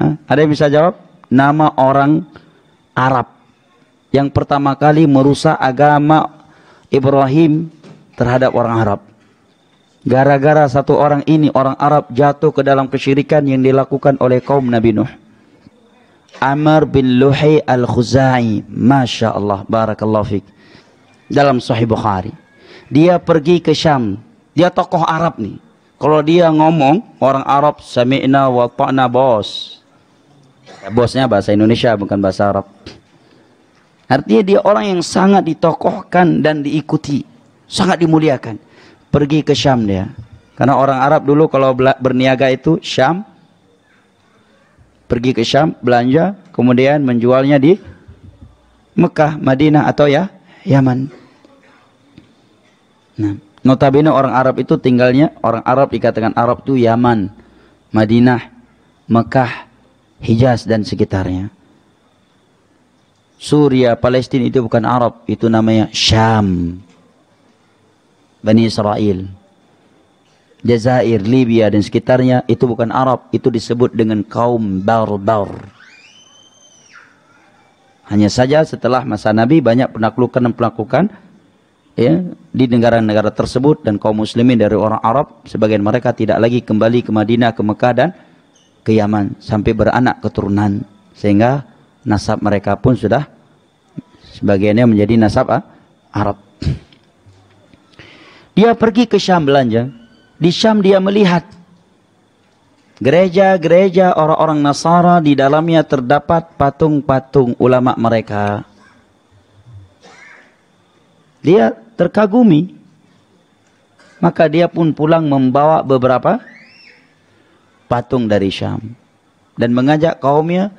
Ada yang bisa jawab? Nama orang Arab yang pertama kali merusak agama Ibrahim terhadap orang Arab. Gara-gara satu orang ini, orang Arab jatuh ke dalam kesyirikan yang dilakukan oleh kaum Nabi Nuh. Amr bin Luhi al-Khuzai. Masya Allah. Barakallahu fiqh. Dalam Sahih Bukhari. Dia pergi ke Syam. Dia tokoh Arab nih. Kalau dia ngomong, orang Arab, sami'na wa ta'na bos. Ya, bosnya bahasa Indonesia bukan bahasa Arab artinya dia orang yang sangat ditokohkan dan diikuti sangat dimuliakan pergi ke Syam dia karena orang Arab dulu kalau berniaga itu Syam pergi ke Syam belanja kemudian menjualnya di Mekah, Madinah atau ya Yaman. Nah, notabene orang Arab itu tinggalnya orang Arab dikatakan Arab itu Yaman, Madinah, Mekah, Hijaz dan sekitarnya. Suria, Palestina itu bukan Arab, itu namanya Syam. Bani Israel. Jazair, Libya dan sekitarnya itu bukan Arab, itu disebut dengan kaum barbar. Hanya saja setelah masa Nabi banyak penaklukan-penaklukan ya di negara-negara tersebut dan kaum muslimin dari orang Arab sebagian mereka tidak lagi kembali ke Madinah, ke Mekah dan ke Yaman sampai beranak keturunan sehingga nasab mereka pun sudah sebagiannya menjadi nasab ah, Arab. Dia pergi ke Syam belanja. Di Syam dia melihat gereja-gereja orang-orang Nasara di dalamnya terdapat patung-patung ulama mereka. Dia terkagumi. Maka dia pun pulang membawa beberapa patung dari Syam dan mengajak kaumnya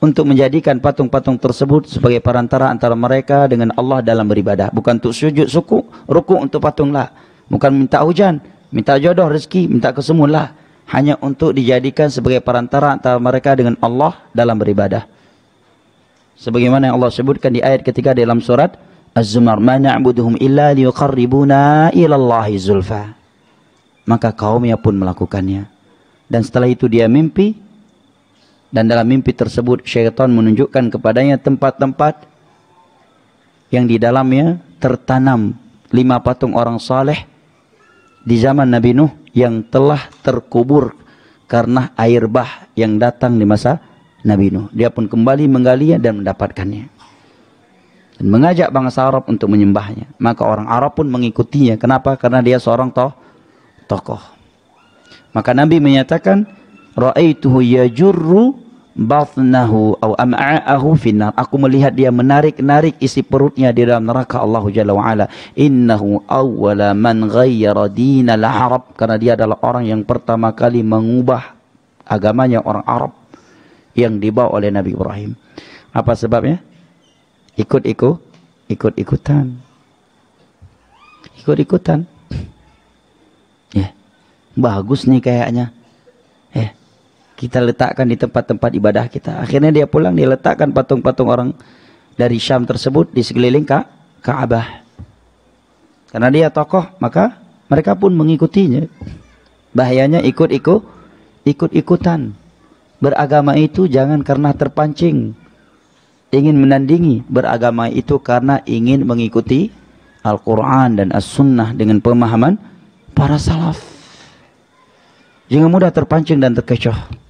untuk menjadikan patung-patung tersebut sebagai perantara antara mereka dengan Allah dalam beribadah bukan untuk sujud suku ruku untuk patung lah bukan minta hujan minta jodoh rezeki minta kesemua lah hanya untuk dijadikan sebagai perantara antara mereka dengan Allah dalam beribadah sebagaimana yang Allah sebutkan di ayat ketiga dalam surat Az-Zumar ma na'buduhum illa liqarribuna ila Allahi zulfa maka kaumnya pun melakukannya. Dan setelah itu dia mimpi, dan dalam mimpi tersebut syaitan menunjukkan kepadanya tempat-tempat yang di dalamnya tertanam lima patung orang saleh di zaman Nabi Nuh yang telah terkubur karena air bah yang datang di masa Nabi Nuh. Dia pun kembali menggalinya dan mendapatkannya. Dan mengajak bangsa Arab untuk menyembahnya. Maka orang Arab pun mengikutinya. Kenapa? Karena dia seorang toh, tokoh. Maka Nabi menyatakan, "Ra'aituhu yajurru batnahu aw am'a'ahu finnar." Aku melihat dia menarik-narik isi perutnya di dalam neraka Allah Jalla wa ala. Innahu awwala man ghayyara dinal Arab karena dia adalah orang yang pertama kali mengubah agamanya orang Arab yang dibawa oleh Nabi Ibrahim. Apa sebabnya? Ikut-ikut ikut-ikutan. Ikut-ikutan. Ikut, ikut, ikut, ikutan ikut ikutan ikut ikut ikutan bagus nih kayaknya eh kita letakkan di tempat-tempat ibadah kita akhirnya dia pulang dia letakkan patung-patung orang dari Syam tersebut di sekeliling Ka Ka'bah karena dia tokoh maka mereka pun mengikutinya bahayanya ikut-ikut ikut-ikutan beragama itu jangan karena terpancing ingin menandingi beragama itu karena ingin mengikuti Al-Quran dan As-Sunnah dengan pemahaman para salaf. Jangan mudah terpancing dan terkecoh.